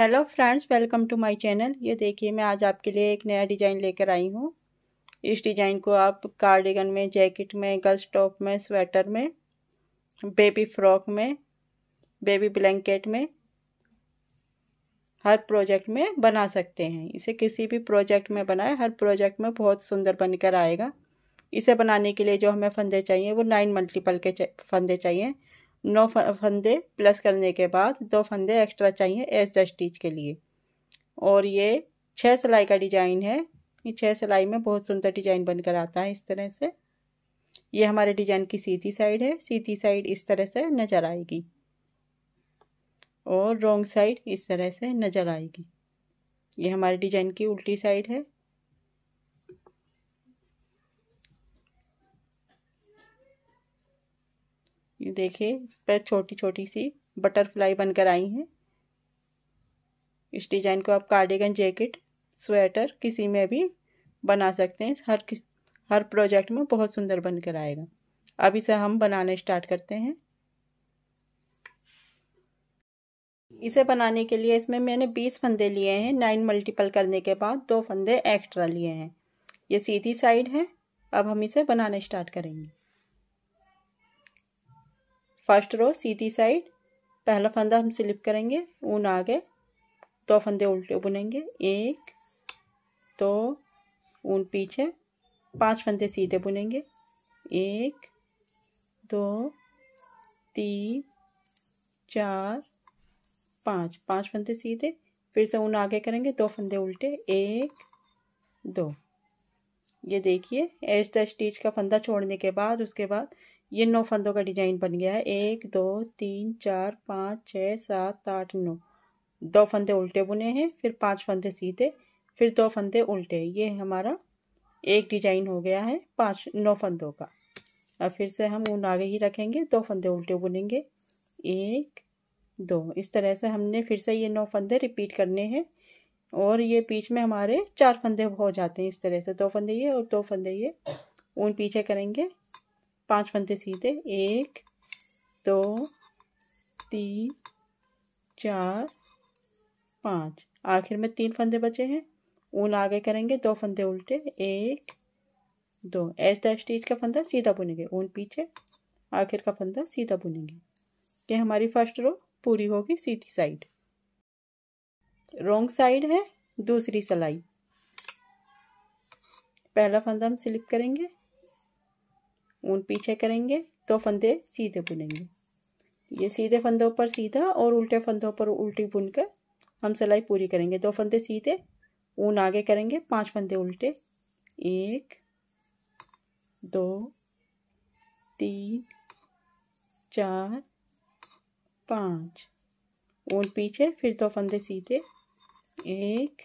hello friends welcome to my channel ये देखिए मैं आज आपके लिए एक नया डिज़ाइन लेकर आई हूँ इस डिज़ाइन को आप कार्डिगन में जैकेट में गर्ल्स टॉप में स्वेटर में बेबी फ्रॉक में बेबी ब्लैंकेट में हर प्रोजेक्ट में बना सकते हैं इसे किसी भी प्रोजेक्ट में बनाए हर प्रोजेक्ट में बहुत सुंदर बनकर आएगा इसे बनाने के लिए जो हमें फंदे चाहिए वो नाइन मल्टीपल के फंदे चाहिए नौ फंदे प्लस करने के बाद दो फंदे एक्स्ट्रा चाहिए एस दस स्टिच के लिए और ये छः सिलाई का डिजाइन है ये छः सिलाई में बहुत सुंदर डिजाइन बनकर आता है इस तरह से ये हमारे डिजाइन की सीधी साइड है सीधी साइड इस तरह से नज़र आएगी और रोंग साइड इस तरह से नज़र आएगी ये हमारे डिजाइन की उल्टी साइड है ये देखिए इस पर छोटी छोटी सी बटरफ्लाई बनकर आई हैं इस डिज़ाइन को आप कार्डिगन जैकेट स्वेटर किसी में भी बना सकते हैं हर हर प्रोजेक्ट में बहुत सुंदर बनकर आएगा अब इसे हम बनाना स्टार्ट करते हैं इसे बनाने के लिए इसमें मैंने बीस फंदे लिए हैं नाइन मल्टीपल करने के बाद दो फंदे एक्स्ट्रा लिए हैं ये सीधी साइड है अब हम इसे बनाना स्टार्ट करेंगे फर्स्ट रो सीधी साइड पहला फंदा हम स्लिप करेंगे ऊन आगे दो फंदे उल्टे बुनेंगे एक दो ऊन पीछे पांच फंदे सीधे बुनेंगे एक दो तीन चार पाँच पाँच फंदे सीधे फिर से ऊन आगे करेंगे दो फंदे उल्टे एक दो ये देखिए एज द स्टिच का फंदा छोड़ने के बाद उसके बाद ये नौ फंदों का डिजाइन बन गया है एक दो तीन चार पाँच छः सात आठ नौ दो फंदे उल्टे बुने हैं फिर पांच फंदे सीधे फिर दो फंदे उल्टे ये हमारा एक डिजाइन हो गया है पांच नौ फंदों का अब फिर से हम ऊन आगे ही रखेंगे दो फंदे उल्टे बुनेंगे एक दो इस तरह से हमने फिर से ये नौ फंदे रिपीट करने हैं और ये बीच में हमारे चार फंदे हो जाते हैं इस तरह से दो फंदे ये और दो फंदे ये ऊन पीछे करेंगे पांच फंदे सीधे एक दो तीन चार पाँच आखिर में तीन फंदे बचे हैं ऊन आगे करेंगे दो फंदे उल्टे एक दो एच डैश स्टीच का फंदा सीधा बुनेंगे ऊन पीछे आखिर का फंदा सीधा बुनेंगे ये हमारी फर्स्ट रो पूरी होगी सीधी साइड रोंग साइड है दूसरी सलाई पहला फंदा हम स्लिप करेंगे ऊन पीछे करेंगे तो फंदे सीधे बुनेंगे ये सीधे फंदों पर सीधा और उल्टे फंदों पर उल्टी बुनकर हम सिलाई पूरी करेंगे दो फंदे सीधे ऊन आगे करेंगे पांच फंदे उल्टे एक दो तीन चार पाँच ऊन पीछे फिर दो फंदे सीधे एक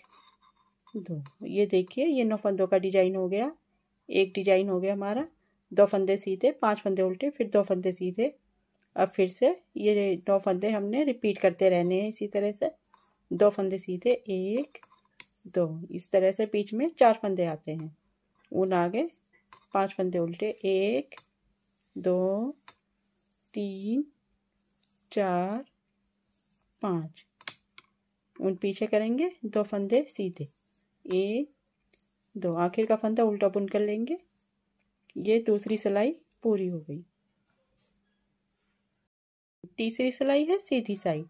दो ये देखिए ये नौ फंदों का डिजाइन हो गया एक डिजाइन हो गया हमारा दो फंदे सीधे पांच फंदे उल्टे फिर दो फंदे सीधे अब फिर से ये नौ फंदे हमने रिपीट करते रहने हैं इसी तरह से दो फंदे सीधे एक दो इस तरह से बीच में चार फंदे आते हैं उन आगे पांच फंदे उल्टे एक दो तीन चार पाँच उन पीछे करेंगे दो फंदे सीधे एक दो आखिर का फंदा उल्टा बुन कर लेंगे ये दूसरी सिलाई पूरी हो गई तीसरी सिलाई है सीधी साइड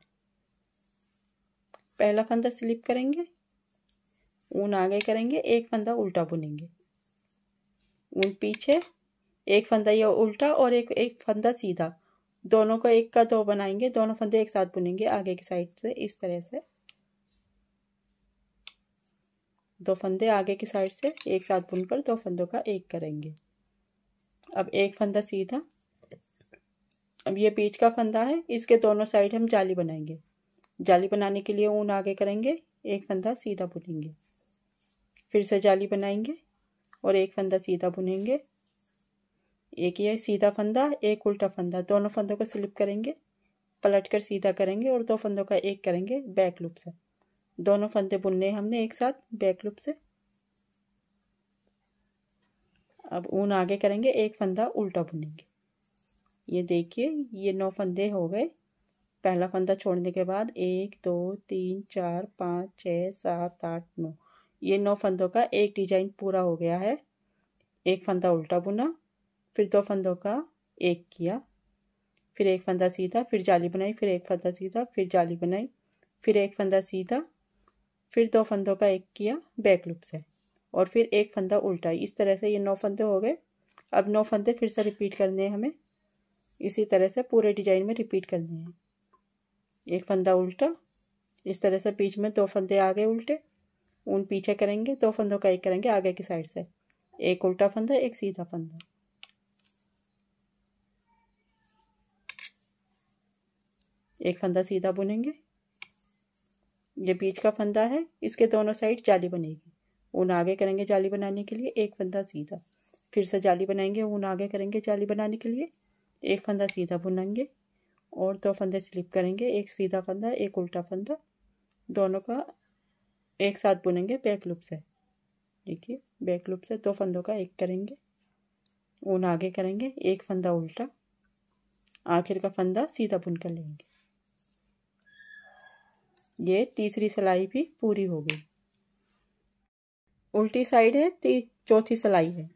पहला फंदा स्लिप करेंगे ऊन आगे करेंगे एक फंदा उल्टा बुनेंगे ऊन पीछे एक फंदा यह उल्टा और एक एक फंदा सीधा दोनों को एक का दो बनाएंगे दोनों फंदे एक साथ बुनेंगे आगे की साइड से इस तरह से दो फंदे आगे की साइड से एक साथ बुनकर दो फंदों का एक करेंगे अब एक फंदा सीधा अब ये पीच का फंदा है इसके दोनों साइड हम जाली बनाएंगे जाली बनाने के लिए ऊन आगे करेंगे एक फंदा सीधा बुनेंगे फिर से जाली बनाएंगे और एक फंदा सीधा बुनेंगे एक ये सीधा फंदा एक उल्टा फंदा दोनों फंदों को स्लिप करेंगे पलट कर सीधा करेंगे और दो फंदों का एक करेंगे बैक लूप से दोनों फंदे बुनने हमने एक साथ बैक लूप से अब ऊन आगे करेंगे एक फंदा उल्टा बुनेंगे ये देखिए ये नौ फंदे हो गए पहला फंदा छोड़ने के बाद एक दो तीन चार पाँच छः सात आठ नौ ये नौ फंदों का एक डिजाइन पूरा हो गया है एक फंदा उल्टा बुना फिर दो फंदों का एक किया फिर एक फंदा सीधा फिर जाली बनाई फिर एक फंदा सीधा फिर जाली बनाई फिर एक फंदा सीधा फिर दो फंदों का एक किया बैक लूप से और फिर एक फंदा उल्टा इस तरह से ये नौ फंदे हो गए अब नौ फंदे फिर से रिपीट करने हैं हमें इसी तरह से पूरे डिजाइन में रिपीट करने हैं एक फंदा उल्टा इस तरह से बीच में दो फंदे आगे उल्टे उन पीछे करेंगे दो फंदों का एक करेंगे आगे की साइड से एक उल्टा फंदा एक सीधा फंदा एक फंदा सीधा बुनेंगे ये बीच का फंदा है इसके दोनों साइड जाली बनेगी ऊन आगे करेंगे जाली बनाने के लिए एक फंदा सीधा फिर से जाली बनाएंगे ऊन आगे करेंगे जाली बनाने के लिए एक फंदा सीधा बुनेंगे और दो फंदे स्लिप करेंगे एक सीधा फंदा एक उल्टा फंदा दोनों का एक साथ बुनेंगे बैक लुप से देखिए बैक लुप से दो फंदों का एक करेंगे ऊन आगे करेंगे एक फंदा उल्टा आखिर का फंदा सीधा बुन कर लेंगे ये तीसरी सिलाई भी पूरी हो गई उल्टी साइड है तो चौथी सिलाई है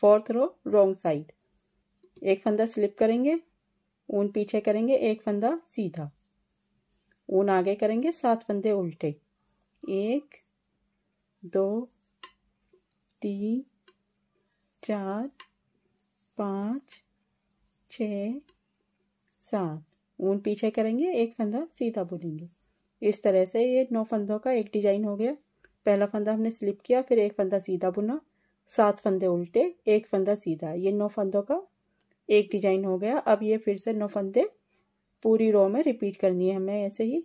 फोर्थ रो रॉन्ग साइड एक फंदा स्लिप करेंगे ऊन पीछे करेंगे एक फंदा सीधा ऊन आगे करेंगे सात फंदे उल्टे एक दो तीन चार पाँच छ सात ऊन पीछे करेंगे एक फंदा सीधा बुनेंगे इस तरह से ये नौ फंदों का एक डिजाइन हो गया पहला फंदा हमने स्लिप किया फिर एक फंदा सीधा बुना सात फंदे उल्टे एक फंदा सीधा ये नौ फंदों का एक डिजाइन हो गया अब ये फिर से नौ फंदे पूरी रो में रिपीट करनी है हमें ऐसे ही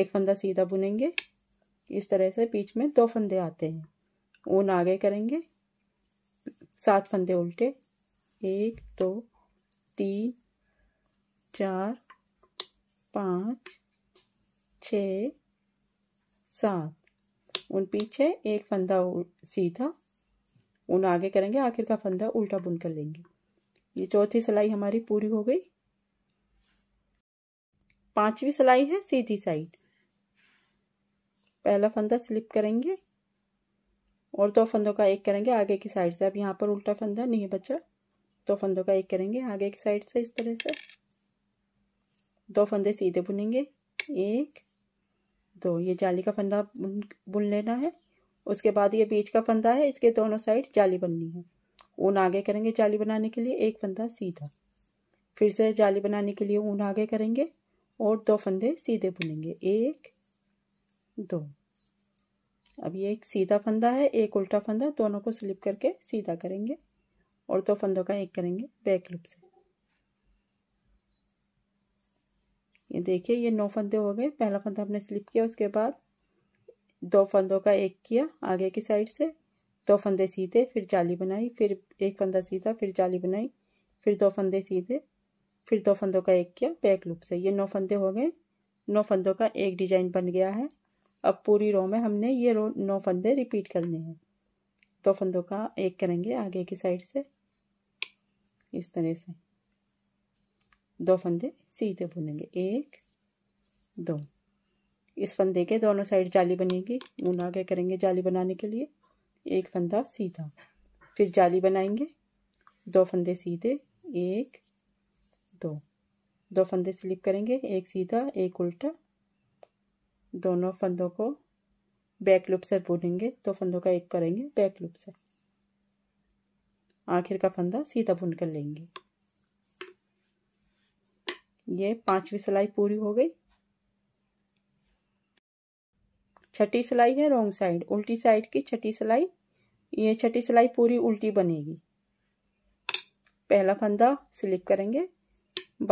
एक फंदा सीधा बुनेंगे इस तरह से बीच में दो फंदे आते हैं ऊन आगे करेंगे सात फंदे उल्टे एक दो तीन चार पाँच छ सात उन पीछे एक फंदा सीधा उन आगे करेंगे आखिर का फंदा उल्टा बुन कर लेंगे ये चौथी सिलाई हमारी पूरी हो गई पांचवी सिलाई है सीधी साइड पहला फंदा स्लिप करेंगे और दो फंदों का एक करेंगे आगे की साइड से अब यहाँ पर उल्टा फंदा नहीं बचा दो फंदों का एक करेंगे आगे की साइड से इस तरह से दो फंदे सीधे बुनेंगे एक तो ये जाली का फंदा बुन बुन लेना है उसके बाद ये बीच का फंदा है इसके दोनों साइड जाली बननी है ऊन आगे करेंगे जाली बनाने के लिए एक फंदा सीधा फिर से जाली बनाने के लिए ऊन आगे करेंगे और दो फंदे सीधे बुनेंगे एक दो अब ये एक सीधा फंदा है एक उल्टा फंदा दोनों को स्लिप करके सीधा करेंगे और दो फंदों का एक करेंगे बैक लूप से ये देखिए ये नौ फंदे हो गए पहला फंदा हमने स्लिप किया उसके बाद दो फंदों का एक किया आगे की साइड से दो फंदे सीधे फिर जाली बनाई फिर एक फंदा सीधा फिर जाली बनाई फिर दो फंदे सीधे फिर दो फंदों का एक किया बैक लूप से ये नौ फंदे हो गए नौ फंदों का एक डिजाइन बन गया है अब पूरी रो में हमने ये रो नौ फंदे रिपीट करने हैं दो फंदों का एक करेंगे आगे की साइड से इस तरह से दो फंदे सीधे बुनेंगे एक दो इस फंदे के दोनों साइड जाली बनेगी ऊन आगे करेंगे जाली बनाने के लिए एक फंदा सीधा फिर जाली बनाएंगे दो फंदे सीधे एक दो दो फंदे स्लिप करेंगे एक सीधा एक उल्टा दोनों फंदों को बैक लूप से बुनेंगे दो फंदों का एक करेंगे बैक लूप से आखिर का फंदा सीधा बुन कर लेंगे ये पांचवी सिलाई पूरी हो गई छठी सिलाई है रोंग साइड उल्टी साइड की छठी सिलाई ये छठी सिलाई पूरी उल्टी बनेगी पहला फंदा स्लिप करेंगे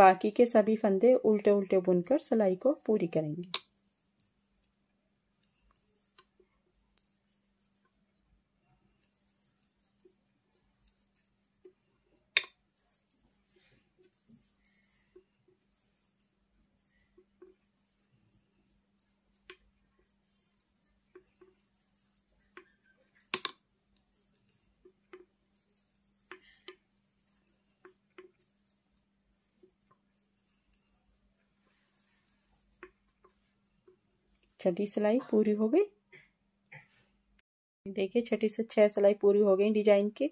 बाकी के सभी फंदे उल्टे उल्टे बुनकर सिलाई को पूरी करेंगे छठी सिलाई पूरी हो गई देखिए छठी से छह सिलाई पूरी हो गई डिजाइन की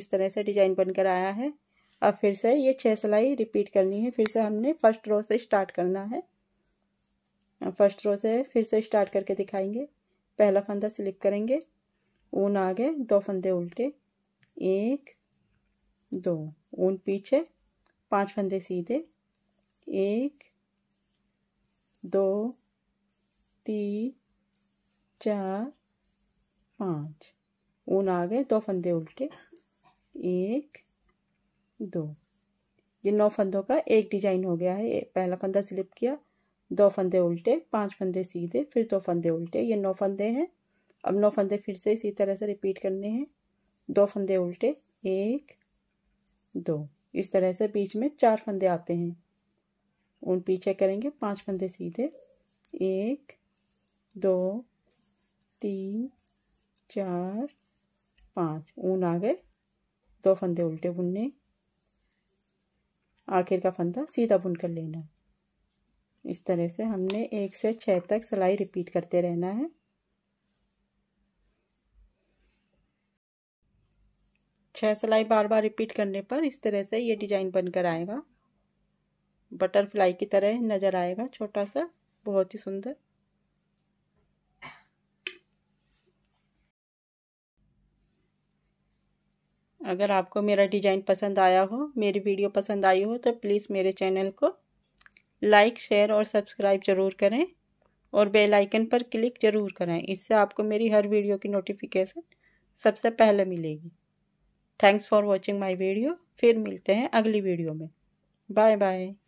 इस तरह से डिजाइन बनकर आया है अब फिर से ये छह सिलाई रिपीट करनी है फिर से हमने फर्स्ट रो से स्टार्ट करना है फर्स्ट रो से फिर से स्टार्ट करके दिखाएंगे पहला फंदा स्लिप करेंगे ऊन आगे दो फंदे उल्टे एक दो ऊन पीछे पांच फंदे सीधे एक दो तीन चार पाँच ऊन आ गए दो फंदे उल्टे एक दो ये नौ फंदों का एक डिजाइन हो गया है पहला फंदा स्लिप किया दो फंदे उल्टे पांच फंदे सीधे फिर दो फंदे उल्टे ये नौ फंदे हैं अब नौ फंदे फिर से इसी तरह से रिपीट करने हैं दो फंदे उल्टे एक दो इस तरह से बीच में चार फंदे आते हैं उन पीछे करेंगे पांच फंदे सीधे एक दो तीन चार पाँच ऊन आ गए दो फंदे उल्टे बुनने आखिर का फंदा सीधा बुन कर लेना इस तरह से हमने एक से छः तक सिलाई रिपीट करते रहना है छः सिलाई बार बार रिपीट करने पर इस तरह से ये डिजाइन बनकर आएगा बटरफ्लाई की तरह नज़र आएगा छोटा सा बहुत ही सुंदर अगर आपको मेरा डिज़ाइन पसंद आया हो मेरी वीडियो पसंद आई हो तो प्लीज़ मेरे चैनल को लाइक शेयर और सब्सक्राइब ज़रूर करें और बेल आइकन पर क्लिक ज़रूर करें इससे आपको मेरी हर वीडियो की नोटिफिकेशन सबसे पहले मिलेगी thanks for watching my video फिर मिलते हैं अगली वीडियो में बाय बाय